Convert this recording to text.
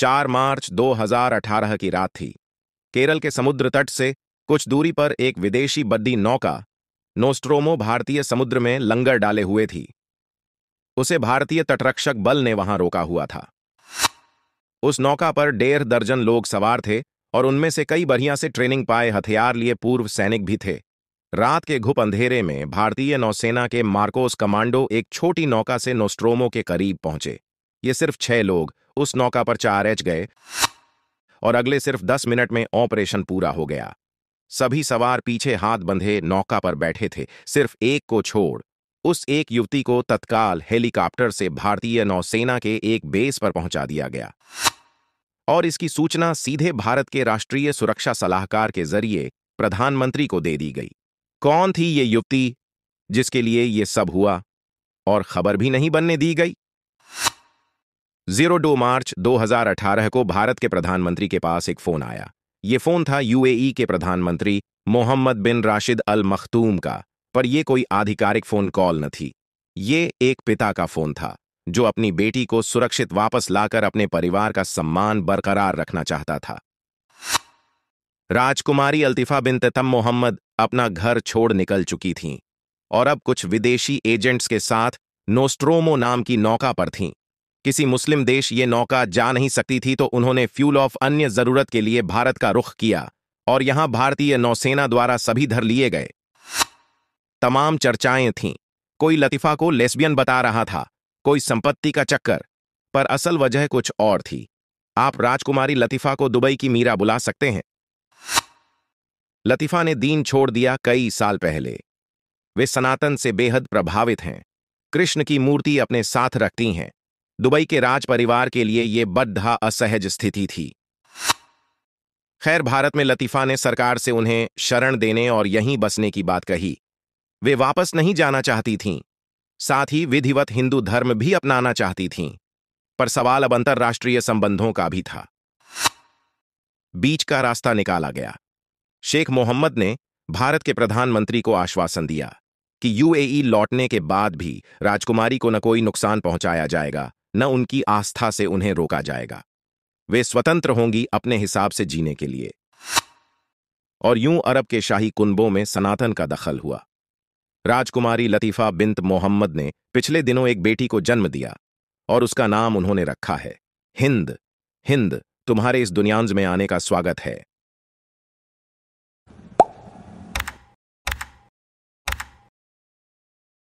चार मार्च 2018 की रात थी केरल के समुद्र तट से कुछ दूरी पर एक विदेशी बद्दी नौका नोस्ट्रोमो भारतीय समुद्र में लंगर डाले हुए थी उसे भारतीय तटरक्षक बल ने वहां रोका हुआ था उस नौका पर डेढ़ दर्जन लोग सवार थे और उनमें से कई बढ़िया से ट्रेनिंग पाए हथियार लिए पूर्व सैनिक भी थे रात के घुप अंधेरे में भारतीय नौसेना के मार्कोस कमांडो एक छोटी नौका से नोस्ट्रोमो के करीब पहुंचे ये सिर्फ छह लोग उस नौका पर चार एच गए और अगले सिर्फ दस मिनट में ऑपरेशन पूरा हो गया सभी सवार पीछे हाथ बंधे नौका पर बैठे थे सिर्फ एक को छोड़ उस एक युवती को तत्काल हेलीकॉप्टर से भारतीय नौसेना के एक बेस पर पहुंचा दिया गया और इसकी सूचना सीधे भारत के राष्ट्रीय सुरक्षा सलाहकार के जरिए प्रधानमंत्री को दे दी गई कौन थी ये युवती जिसके लिए ये सब हुआ और खबर भी नहीं बनने दी गई जीरो दो मार्च 2018 को भारत के प्रधानमंत्री के पास एक फ़ोन आया ये फ़ोन था यूएई के प्रधानमंत्री मोहम्मद बिन राशिद अल मखतूम का पर यह कोई आधिकारिक फ़ोन कॉल न थी ये एक पिता का फ़ोन था जो अपनी बेटी को सुरक्षित वापस लाकर अपने परिवार का सम्मान बरकरार रखना चाहता था राजकुमारी अल्तिफा बिन तम मोहम्मद अपना घर छोड़ निकल चुकी थीं और अब कुछ विदेशी एजेंट्स के साथ नोस्ट्रोमो नाम की नौका पर थीं किसी मुस्लिम देश ये नौका जा नहीं सकती थी तो उन्होंने फ्यूल ऑफ अन्य जरूरत के लिए भारत का रुख किया और यहां भारतीय नौसेना द्वारा सभी धर लिए गए तमाम चर्चाएं थीं कोई लतीफा को लेस्बियन बता रहा था कोई संपत्ति का चक्कर पर असल वजह कुछ और थी आप राजकुमारी लतीफा को दुबई की मीरा बुला सकते हैं लतीफा ने दीन छोड़ दिया कई साल पहले वे सनातन से बेहद प्रभावित हैं कृष्ण की मूर्ति अपने साथ रखती हैं दुबई के राज परिवार के लिए ये बद्धा असहज स्थिति थी खैर भारत में लतीफ़ा ने सरकार से उन्हें शरण देने और यहीं बसने की बात कही वे वापस नहीं जाना चाहती थीं साथ ही विधिवत हिंदू धर्म भी अपनाना चाहती थीं पर सवाल अब अंतर्राष्ट्रीय संबंधों का भी था बीच का रास्ता निकाला गया शेख मोहम्मद ने भारत के प्रधानमंत्री को आश्वासन दिया कि यूएई लौटने के बाद भी राजकुमारी को न कोई नुकसान पहुंचाया जाएगा न उनकी आस्था से उन्हें रोका जाएगा वे स्वतंत्र होंगी अपने हिसाब से जीने के लिए और यूं अरब के शाही कुनबों में सनातन का दखल हुआ राजकुमारी लतीफ़ा बिंत मोहम्मद ने पिछले दिनों एक बेटी को जन्म दिया और उसका नाम उन्होंने रखा है हिंद हिंद तुम्हारे इस दुनियांज में आने का स्वागत है